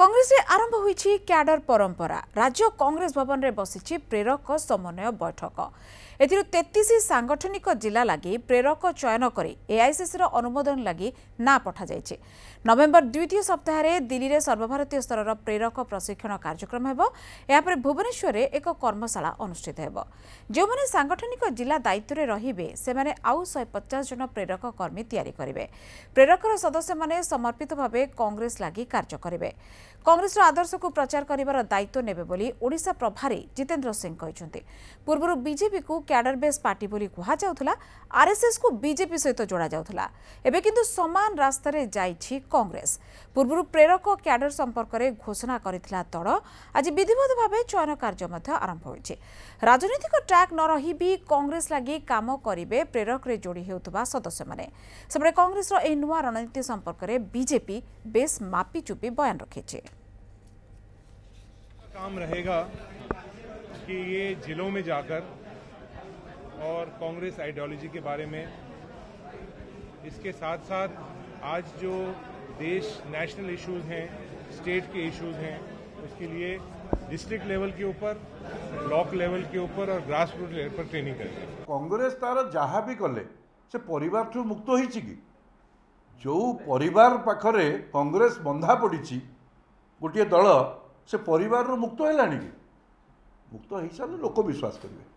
କଂଗ୍ରେସରେ ଆରମ୍ଭ ହୋଇଛି କ୍ୟାଡର ପରମ୍ପରା ରାଜ୍ୟ କଂଗ୍ରେସ ଭବନରେ ବସିଛି ପ୍ରେରକ ସମନ୍ୱୟ ବୈଠକ ଏଥିରୁ ତେତିଶ ସାଂଗଠନିକ ଜିଲ୍ଲା ଲାଗି ପ୍ରେରକ ଚୟନ କରି ଏଆଇସିସିର ଅନୁମୋଦନ ଲାଗି ନାଁ ପଠାଯାଇଛି ନଭେମ୍ବର ଦ୍ୱିତୀୟ ସପ୍ତାହରେ ଦିଲ୍ଲୀରେ ସର୍ବଭାରତୀୟ ସ୍ତରର ପ୍ରେରକ ପ୍ରଶିକ୍ଷଣ କାର୍ଯ୍ୟକ୍ରମ ହେବ ଏହାପରେ ଭୁବନେଶ୍ୱରରେ ଏକ କର୍ମଶାଳା ଅନୁଷ୍ଠିତ ହେବ ଯେଉଁମାନେ ସାଂଗଠନିକ ଜିଲ୍ଲା ଦାୟିତ୍ୱରେ ରହିବେ ସେମାନେ ଆଉ ଶହେ ପଚାଶ ଜଣ ପ୍ରେରକ କର୍ମୀ ତିଆରି କରିବେ ପ୍ରେରକର ସଦସ୍ୟମାନେ ସମର୍ପିତ ଭାବେ କଂଗ୍ରେସ ଲାଗି କାର୍ଯ୍ୟ କରିବେ কংগ্রেসর আদর্শক প্রচার করার দায়িত্ব নেবে বলে ওড়শা প্রভারী জিতেন্দ্র সিং কিন্তু পূর্ব বিজেপি কু ক্যাডর বেস পার্টি বলে কুহযাওয়া আরএসএস কু বিজেপি সহ যোড়া যাওয়া এবে কিন্তু সমান রাস্তায় যাই কংগ্রেস পূর্ব প্রেরক ক্যাডর সম্পর্কের ঘোষণা করে দল আজ বিধিবদ্ধ ভাবে চয়ন কার্য আরম্ভ হয়েছে রাজনৈতিক ট্রাক ন রহি কংগ্রেস লাগি কাম করবে প্রেরকরে যোড়ি সদস্য মানে সেপটে কংগ্রেসর এই নয় রণনীতি সম্পর্কের বিজেপি বেশ মাপিচুপি বয়ান রখিছে काम रहेगा कि ये जिलों में जाकर और कांग्रेस आइडियोलॉजी के बारे में इसके साथ साथ आज जो देश नेशनल इश्यूज हैं स्टेट के इश्यूज हैं उसके लिए डिस्ट्रिक्ट लेवल के ऊपर ब्लॉक लेवल के ऊपर और ग्रास रूट लेवल पर ट्रेनिंग करें कांग्रेस तार जहाँ भी कले से परिवार मुक्त हो जो परिवार पाखरे कांग्रेस बंधा पड़ी गोटे दल ସେ ପରିବାରରୁ ମୁକ୍ତ ହେଲାଣି କି ମୁକ୍ତ ହୋଇସାରିଲେ ଲୋକ ବିଶ୍ୱାସ କରିବେ